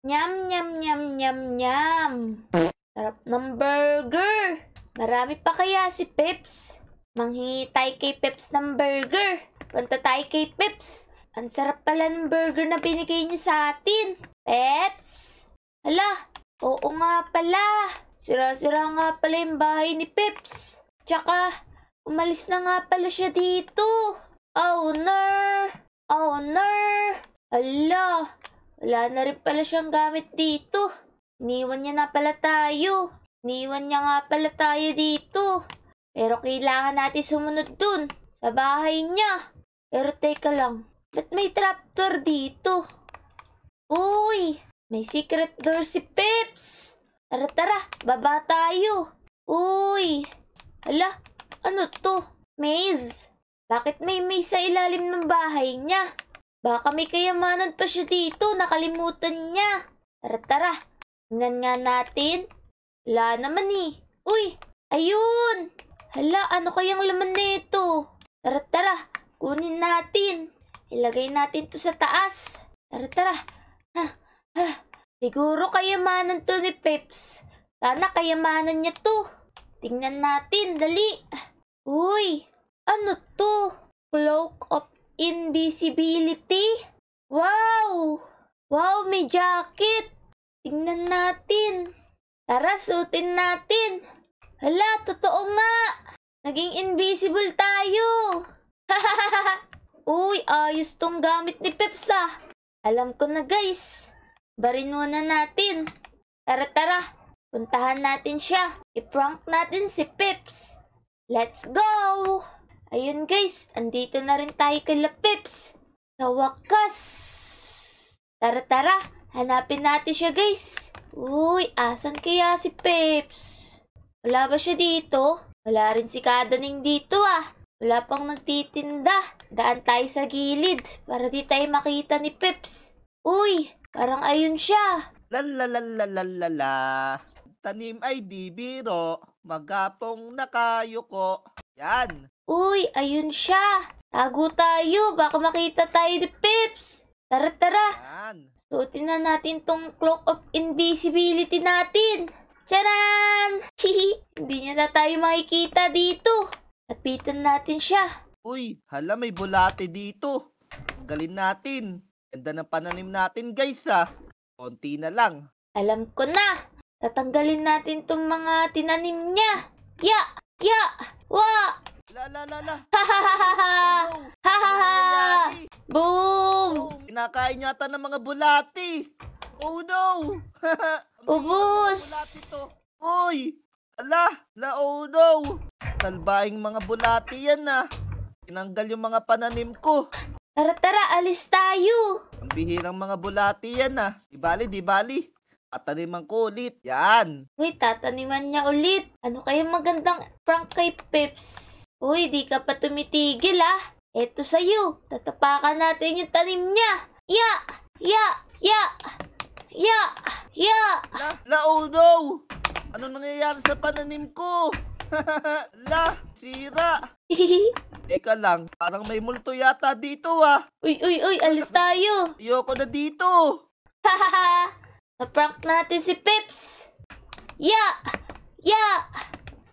Nyam, nyam, nyam, nyam, nyam. Sarap ng burger. Marami pa kaya si Pips. Manghingi tayo kay Pips ng burger. Punta tayo kay Pips. Ang sarap pala ng burger na binigay niya sa atin. Pips? Hala, oo nga pala. Sira-sira nga pala yung bahay ni Pips. Tsaka, umalis na nga pala siya dito. Owner! Owner! Hala, wala na rin pala siyang gamit dito. Niwan niya na pala tayo. Niwan niya nga pala tayo dito. Pero kailangan natin sumunod dun. Sa bahay niya. Pero teka lang. Ba't may trapdoor dito? Uy! May secret door si Pips! Tara tara, baba tayo. Uy! Ala, ano to? Maze? Bakit may maze sa ilalim ng bahay niya? Baka may kayamanan pa siya dito. Nakalimutan niya. Tara, tara. Tingnan nga natin. Wala naman eh. Uy! Ayun! Hala, ano kayang laman nito? Tara, tara. Kunin natin. Ilagay natin to sa taas. Tara, tara. Ha, ha. Siguro kayamanan to ni Peps. Sana kayamanan niya to. Tingnan natin, dali. Uy! Ano to? Cloak of Invisibility? Wow! Wow, may jacket! Tingnan natin. Tara, suotin natin. Hala, totoo nga! Naging invisible tayo! Uy, ayos tong gamit ni Peps Alam ko na guys. Barino na natin. Tara tara, puntahan natin siya. I-prank natin si Pips. Let's go! Ayun guys, andito na rin tayo kay La Pips. Sa wakas! Tara tara, hanapin natin siya guys. Uy, asan kaya si Pips? Wala ba siya dito? Wala rin si Kadaning dito ah. Wala pang nagtitinda. Daan tayo sa gilid para di tayo makita ni Pips. Uy, parang ayun siya. Lalalalalala. Tanim ay di biro, magapong nakayuko. Yan. Uy, ayun siya. Tago tayo, baka makita tayo ni Pips. Tara, tara. Yan. Suotin na natin tong cloak of invisibility natin. Charan! Hihi, hindi niya na tayo makikita dito. Lapitan natin siya. Uy, hala may bulate dito. Tanggalin natin. Ganda ng pananim natin guys ha. Ah. Konti na lang. Alam ko na. Tatanggalin natin tong mga tinanim niya. Ya! Ya! Wa! La la la la! Ha ha ha ha ha! Ha ha ha! Boom! Oh, kinakain ng mga bulati! Oh no! Ubus! Uy! Ala! La oh no! Talbaing mga bulati yan ah! Tinanggal yung mga pananim ko! Tara tara! Alis tayo! Ang bihirang mga bulati yan ah! Di bali, di bali! Tataniman ko ulit. Yan. Uy, tataniman niya ulit. Ano kaya magandang prank kay Pips? Uy, di ka pa tumitigil ah. Eto sa'yo. Tatapakan natin yung tanim niya. Ya! Ya! Ya! Ya! Ya! La, la oh no! Ano nangyayari sa pananim ko? la! Sira! Teka lang, parang may multo yata dito ah. Uy, uy, uy, alis tayo. Ayoko na dito. Hahaha! Na-prank natin si Pips! Ya! Ya!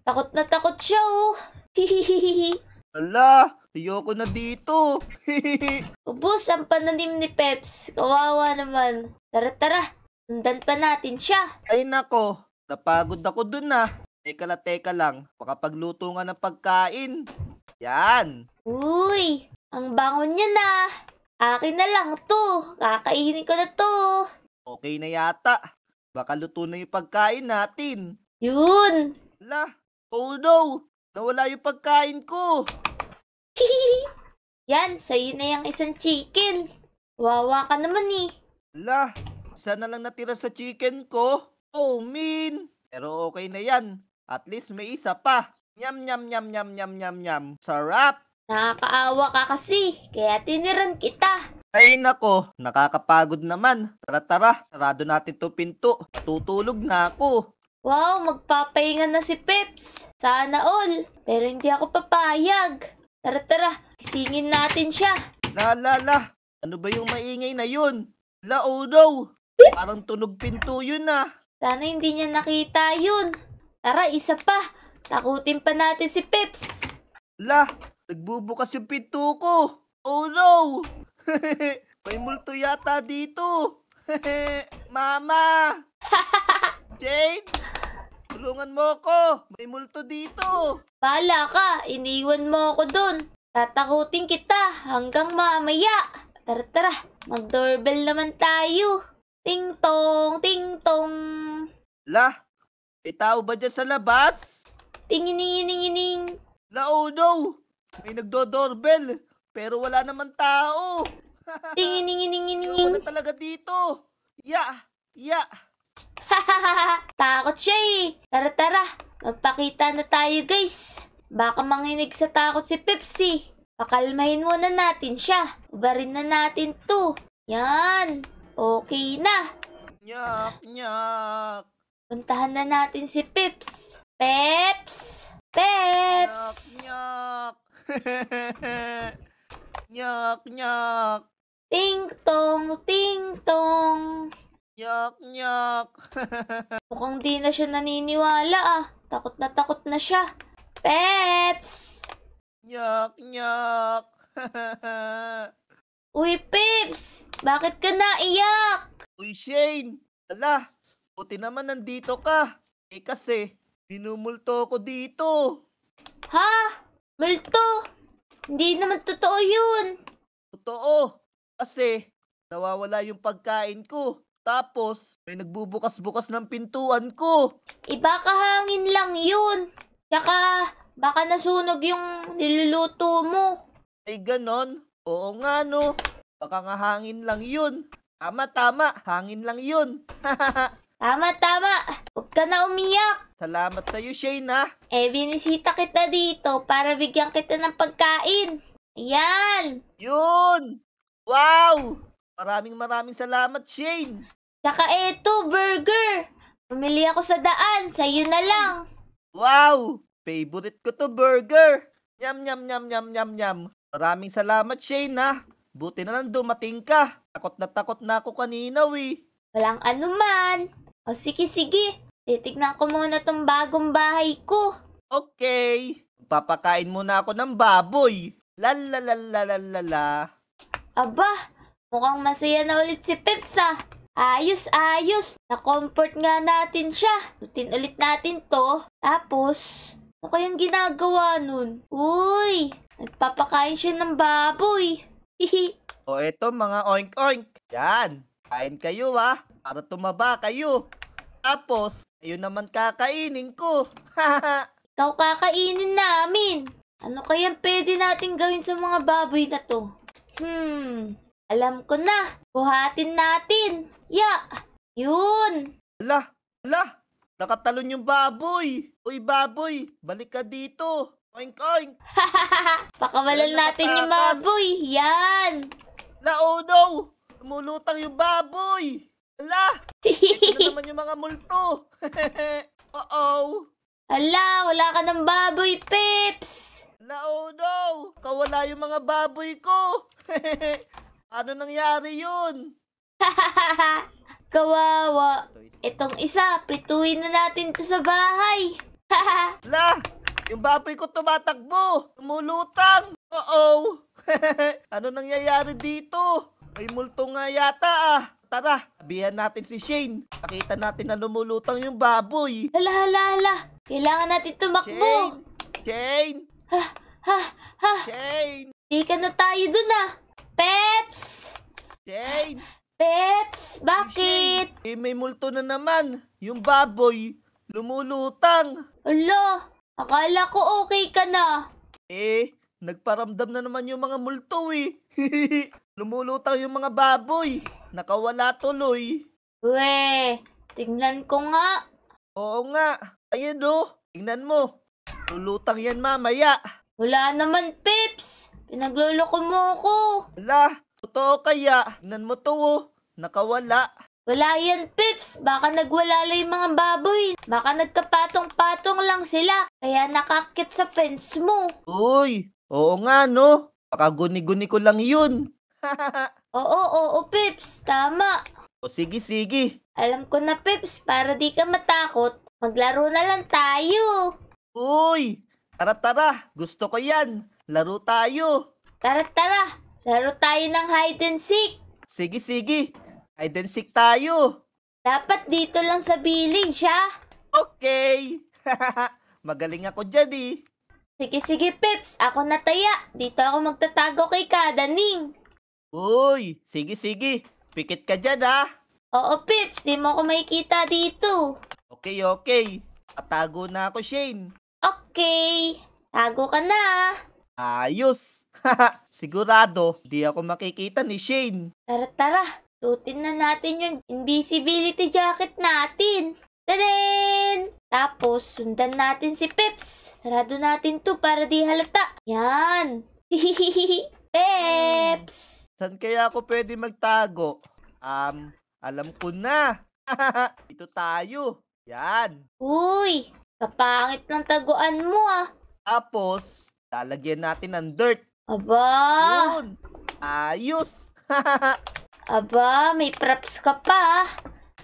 Takot na takot siya oh! Hihihihihi! Ala! Ayoko na dito! Hihihi! Ubus ang pananim ni Peps. Kawawa naman. Tara tara! Sundan pa natin siya! Ay nako! Napagod ako dun na. Ah. Teka la, teka lang. Pakapagluto nga ng pagkain. Yan! Uy! Ang bangon niya na! Akin na lang to! Kakainin ko na to! Okay na yata. Baka luto na yung pagkain natin. Yun! La, oh no! Nawala yung pagkain ko! Yan, sa'yo na yung isang chicken. Wawa ka naman eh. La, sana lang natira sa chicken ko. Oh, mean! Pero okay na yan. At least may isa pa. Nyam, nyam, nyam, nyam, nyam, nyam, nyam. Sarap! Nakakaawa ka kasi, kaya tiniran kita. Ay nako, nakakapagod naman. Tara tara, sarado natin to pinto. Tutulog na ako. Wow, magpapahinga na si Pips. Sana all. Pero hindi ako papayag. Tara tara, kisingin natin siya. La la la, ano ba yung maingay na yun? La oh no, parang tunog pinto yun ah. Sana hindi niya nakita yun. Tara, isa pa. Takutin pa natin si Pips. La, nagbubukas yung pinto ko multo yata dito. Mama! Jane! Tulungan mo ako! May multo dito! Bala ka! Iniwan mo ako dun! Tatakutin kita hanggang mamaya! Tara tara! Mag-doorbell naman tayo! Ting-tong! Ting-tong! La! May tao ba dyan sa labas? Tingininginingining! La oh no! May nagdo-doorbell! Pero wala naman tao! Tingininginingining. Ayaw na talaga dito. Ya! Ya! Takot siya eh. Tara tara. Magpakita na tayo guys. Baka manginig sa takot si Pepsi. Pakalmahin muna natin siya. Ubarin na natin to. Yan. Okay na. Nyak, nyak. Puntahan na natin si Pips. Peps! Peps! Nyak, nyak. nyak, nyak. Ting tong, ting tong. Yak, yak. Mukhang di na siya naniniwala ah. Takot na takot na siya. Peps! Yak, yak. Uy, Peps! Bakit ka naiyak? Uy, Shane! Ala, buti naman nandito ka. Eh kasi, binumulto ko dito. Ha? Multo? Hindi naman totoo yun. Totoo kasi nawawala yung pagkain ko. Tapos, may nagbubukas-bukas ng pintuan ko. Iba eh, kahangin lang yun. Tsaka, baka nasunog yung niluluto mo. Ay, ganon. Oo nga, no. Baka nga hangin lang yun. Tama, tama. Hangin lang yun. tama, tama. Huwag ka na umiyak. Salamat sa'yo, Shane, ha? Eh, binisita kita dito para bigyan kita ng pagkain. Ayan! Yun! Wow! Maraming maraming salamat, Shane! Saka eto, burger! Pumili ako sa daan, sa'yo na lang. Wow! Favorite ko to, burger! Yum, yum, yum, yum, yum, yum. Maraming salamat, Shane, ha? Buti na lang dumating ka. Takot na takot na ako kanina, we. Walang anuman. O sige, sige. Titignan ko muna tong bagong bahay ko. Okay. Papakain muna ako ng baboy. La la la la la la la. Aba, mukhang masaya na ulit si Peps ah. Ayos, ayos. Na-comfort nga natin siya. Lutin ulit natin to. Tapos, ano kayang ginagawa nun? Uy, nagpapakain siya ng baboy. Hihi. o eto mga oink-oink. Yan, kain kayo ha. Ah. Para tumaba kayo. Tapos, ayun naman kakainin ko. Ikaw kakainin namin. Ano kayang pwede natin gawin sa mga baboy na to? Hmm, alam ko na. Buhatin natin. Ya! Yun! Ala! Ala! Nakatalon yung baboy! Uy, baboy! Balik ka dito! Oink, oink! Pakawalan natin yung baboy! Yan! Ala, oh no! Tumulutang yung baboy! Ala! Ito naman yung mga multo! Uh-oh! Ala, wala ka ng baboy, Pips! Lao no! Kawala yung mga baboy ko! ano nangyari yun? Kawawa. Itong isa, prituin na natin to sa bahay. La! Yung baboy ko tumatakbo! Tumulutang! Oo! ano nangyayari dito? May multo nga yata ah! Tara, sabihan natin si Shane. Pakita natin na lumulutang yung baboy. Hala, hala, hala. Kailangan natin tumakbo. Shane! Shane! Ha, ha, ha. Shane! Tika na tayo dun ah. Peps! Shane! Peps, bakit? Eh, may multo na naman. Yung baboy, lumulutang. Ala, akala ko okay ka na. Eh, nagparamdam na naman yung mga multo eh. lumulutang yung mga baboy. Nakawala tuloy. Weh! tingnan ko nga. Oo nga. Ayan o, oh. tingnan mo. Lulutang yan mamaya. Wala naman, Pips. Pinagluloko mo ako. Wala. totoo kaya. Tingnan mo to, oh. Nakawala. Wala yan, Pips. Baka nagwalalo yung mga baboy. Baka nagkapatong-patong lang sila. Kaya nakakit sa fence mo. Uy, oo nga, no? Baka guni-guni ko lang yun. oo, oo, oo, Pips. Tama. O sige, sige. Alam ko na, Pips. Para di ka matakot, maglaro na lang tayo. Uy! Tara tara! Gusto ko yan! Laro tayo! Tara tara! Laro tayo ng hide and seek! Sige sige! Hide and seek tayo! Dapat dito lang sa village siya. Okay! Magaling ako dyan eh! Sige sige Pips! Ako nataya! Dito ako magtatago kay Kadaning! Uy! Sige sige! Pikit ka dyan ha! Oo Pips! Di mo ako makikita dito! Okay okay! Atago na ako Shane! Okay, tago ka na. Ayos! Sigurado, di ako makikita ni Shane. Tara, tara. Sutin na natin yung invisibility jacket natin. Tadin! Tapos, sundan natin si Pips. Sarado natin to para di halata. Yan! Peps! San kaya ako pwede magtago? Um, alam ko na. Ito tayo. Yan. Uy! Kapangit ng taguan mo ah. Tapos, lalagyan natin ng dirt. Aba! Yun! Ayos! Aba, may props ka pa ah.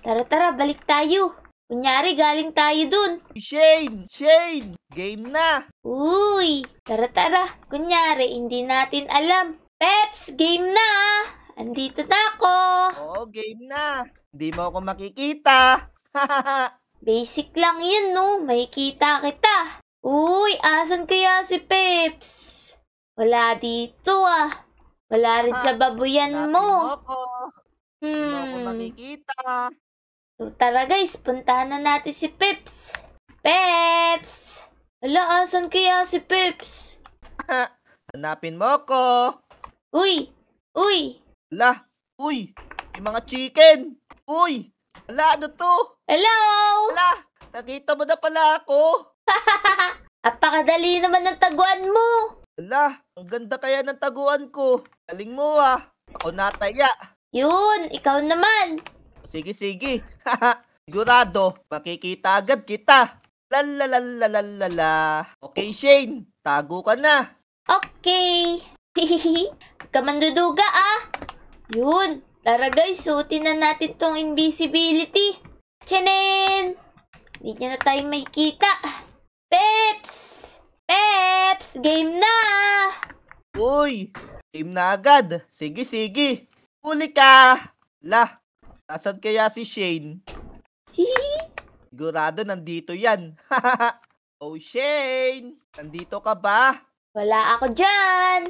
Tara tara, balik tayo. Kunyari, galing tayo dun. Shane! Shane! Game na! Uy! Tara tara, kunyari, hindi natin alam. Peps, game na! Ah. Andito na ako! Oo, game na! Hindi mo ako makikita! Basic lang yan, no? Makikita kita. Uy, asan kaya si Peps? Wala dito, ah. Wala rin ah, sa babuyan mo. Ako. Hmm. Hindi mo makikita. So, tara guys, puntahan na natin si Peps. Peps! Wala, asan kaya si Peps? Hanapin mo ko. Uy! Uy! Ala! Uy! May mga chicken! Uy! Wala, ano to? Hello! Hala! nakita mo na pala ako. Apakadali naman ng taguan mo. Hala! ang ganda kaya ng taguan ko. Galing mo ah. Ako nataya. Yun, ikaw naman. Sige, sige. Sigurado, makikita agad kita. Lalalalalala. Okay, Shane. Tago ka na. Okay. Hihihi. ka ah. Yun. Tara guys, suotin na natin tong invisibility. Chinin! Hindi niya na tayong may kita. Peps! Peps! Game na! Uy! Game na agad. Sige, sige. Huli ka! La, Nasaan kaya si Shane? Hihi! Sigurado nandito yan. oh, Shane! Nandito ka ba? Wala ako dyan!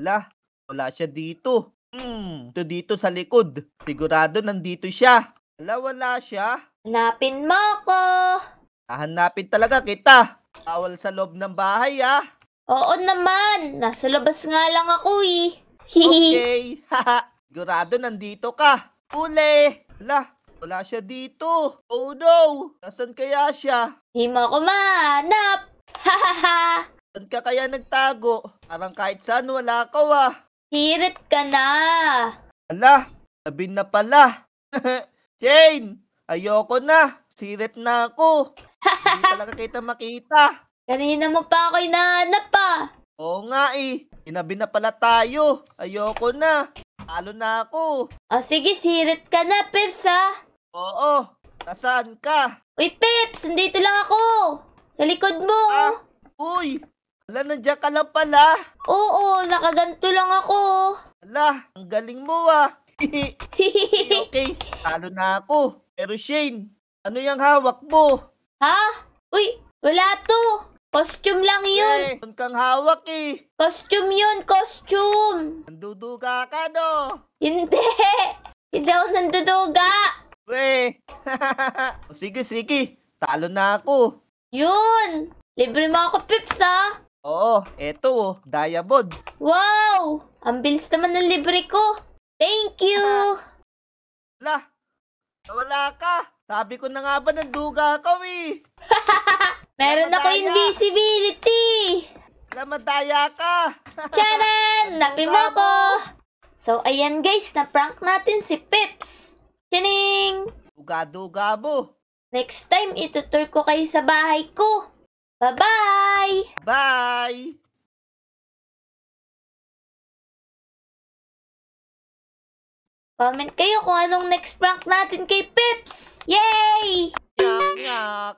Ala, wala siya dito. Hmm, ito dito sa likod. Sigurado nandito siya. Ala, wala siya. Hanapin mo ko! Hanapin talaga kita! Bawal sa loob ng bahay, ah! Oo naman! Nasa labas nga lang ako, eh! Okay! Haha! Sigurado nandito ka! Uli! Ala, wala siya dito! Oh no! Nasaan kaya siya? Hindi mo ako mahanap! Hahaha! Saan ka kaya nagtago? Parang kahit saan wala ka ah. Hirit ka na. Ala, sabi na pala. Jane! Ayoko na. Sirit na ako. Hindi talaga kita makita. Kanina mo pa ako hinahanap pa. Ah. Oo nga eh. Inabi na pala tayo. Ayoko na. Talo na ako. O oh, sige, sirit ka na, Pips ha. Ah. Oo. Nasaan ka? Uy, Pips! Nandito lang ako! Sa likod mo! Ah, uy! Ala, nandiyan ka lang pala! Oo, nakaganto lang ako! Wala, ang galing mo ah! okay, talo na ako! Pero Shane, ano yung hawak mo? Ha? Uy, wala to. Costume lang eh, yun. Eh, doon kang hawak eh. Costume yun, costume. Nanduduga ka no? Hindi. Hindi ako nanduduga. We. sige, sige. Talo na ako. Yun. Libre mo ako, Pips, ha? Oo, eto oh. Diamonds. Wow! Ang bilis naman ng libre ko. Thank you! Lah, Nawala ka. Sabi ko na nga ba nanduga ka, eh. Meron ko invisibility. Lamadaya ka. Charan! Napi mo ko. So, ayan guys, na-prank natin si Pips. Tining! Duga-duga mo. Next time, itutur ko kayo sa bahay ko. Bye-bye! Bye! -bye. Bye. Comment kayo kung anong next prank natin kay Pips! Yay! Yuck, yuck.